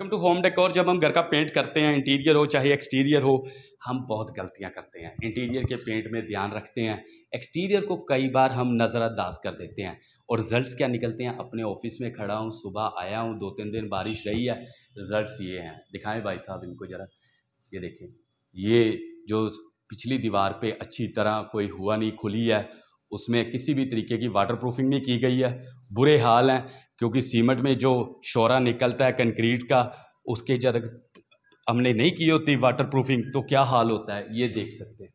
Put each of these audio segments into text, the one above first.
welcome to home decor जब हम घर का पेंट करते हैं इंटीरियर हो चाहे एक्सटीरियर हो हम बहुत गलतियां करते हैं इंटीरियर के पेंट में ध्यान रखते हैं एक्सटीरियर को कई बार हम नज़रअंदाज कर देते हैं और रिजल्ट्स क्या निकलते हैं अपने ऑफिस में खड़ा हूँ सुबह आया हूँ दो तीन दिन बारिश रही है रिजल्ट्स ये हैं दिखाएं भाई साहब इनको ज़रा ये देखें ये जो पिछली दीवार पर अच्छी तरह कोई हुआ नहीं खुली है उसमें किसी भी तरीके की वाटर प्रूफिंग नहीं की गई है बुरे हाल हैं क्योंकि सीमेंट में जो शोरा निकलता है कंक्रीट का उसके जब हमने नहीं की होती वाटर प्रूफिंग तो क्या हाल होता है ये देख सकते हैं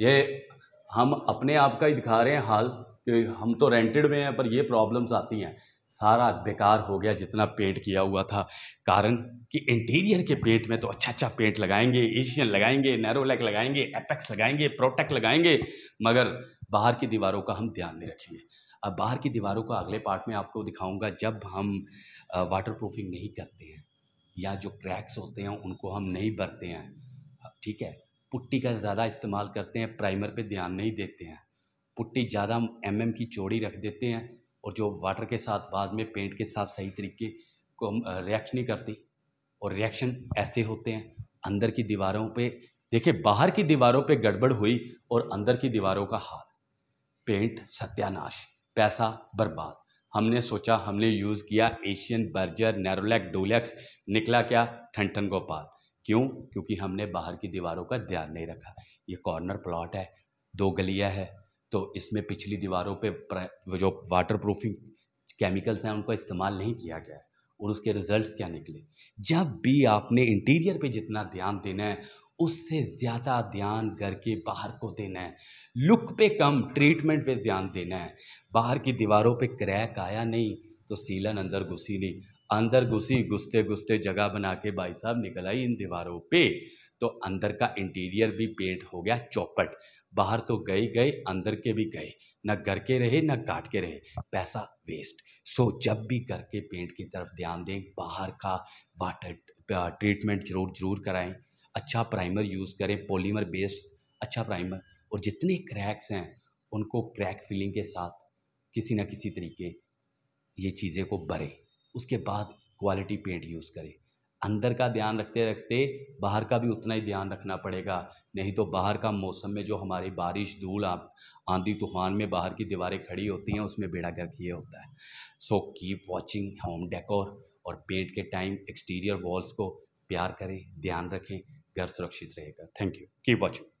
ये हम अपने आप का ही दिखा रहे हैं हाल कि हम तो रेंटेड में हैं पर ये प्रॉब्लम्स आती हैं सारा बेकार हो गया जितना पेंट किया हुआ था कारण कि इंटीरियर के पेंट में तो अच्छा अच्छा पेंट लगाएंगे एशियन लगाएंगे नैरोलैक लगाएंगे एपेक्स लगाएंगे प्रोटेक्ट लगाएंगे मगर बाहर की दीवारों का हम ध्यान नहीं रखेंगे अब बाहर की दीवारों को अगले पार्ट में आपको दिखाऊंगा जब हम वाटर प्रूफिंग नहीं करते हैं या जो क्रैक्स होते हैं उनको हम नहीं भरते हैं ठीक है पुट्टी का ज़्यादा इस्तेमाल करते हैं प्राइमर पे ध्यान नहीं देते हैं पुट्टी ज़्यादा एम mm एम की चौड़ी रख देते हैं और जो वाटर के साथ बाद में पेंट के साथ सही तरीके को हम रिएक्ट नहीं करती और रिएक्शन ऐसे होते हैं अंदर की दीवारों पे देखिए बाहर की दीवारों पे गड़बड़ हुई और अंदर की दीवारों का हाल पेंट सत्यानाश पैसा बर्बाद हमने सोचा हमने यूज़ किया एशियन बर्जर नैरोलैक डोलैक्स निकला क्या ठनठन गोपाल क्यों क्योंकि हमने बाहर की दीवारों का ध्यान नहीं रखा ये कॉर्नर प्लॉट है दो गलियां है तो इसमें पिछली दीवारों पे जो वाटर प्रूफिंग केमिकल्स हैं उनका इस्तेमाल नहीं किया गया है और उसके रिजल्ट्स क्या निकले जब भी आपने इंटीरियर पे जितना ध्यान देना है उससे ज़्यादा ध्यान घर के बाहर को देना है लुक पे कम ट्रीटमेंट पे ध्यान देना है बाहर की दीवारों पे क्रैक आया नहीं तो सीलन अंदर घुसी नहीं अंदर घुसी घुसते घुसते जगह बना के भाई साहब निकल आई इन दीवारों पे तो अंदर का इंटीरियर भी पेंट हो गया चौपट बाहर तो गए गए अंदर के भी गए ना घर के रहे न काट के रहे पैसा वेस्ट सो जब भी घर के पेंट की तरफ ध्यान दें बाहर का वाटर ट्रीटमेंट जरूर जरूर कराएं अच्छा प्राइमर यूज़ करें पॉलीमर बेस्ड अच्छा प्राइमर और जितने क्रैक्स हैं उनको क्रैक फिलिंग के साथ किसी ना किसी तरीके ये चीज़ें को भरें उसके बाद क्वालिटी पेंट यूज़ करें अंदर का ध्यान रखते रखते बाहर का भी उतना ही ध्यान रखना पड़ेगा नहीं तो बाहर का मौसम में जो हमारी बारिश धूल आप आंधी तूफान में बाहर की दीवारें खड़ी होती हैं उसमें बेड़ा गर्क ये होता है so keep watching home decor और पेंट के टाइम एक्सटीरियर वॉल्स को प्यार करें ध्यान रखें घर सुरक्षित रहेगा थैंक यू कीप वॉचिंग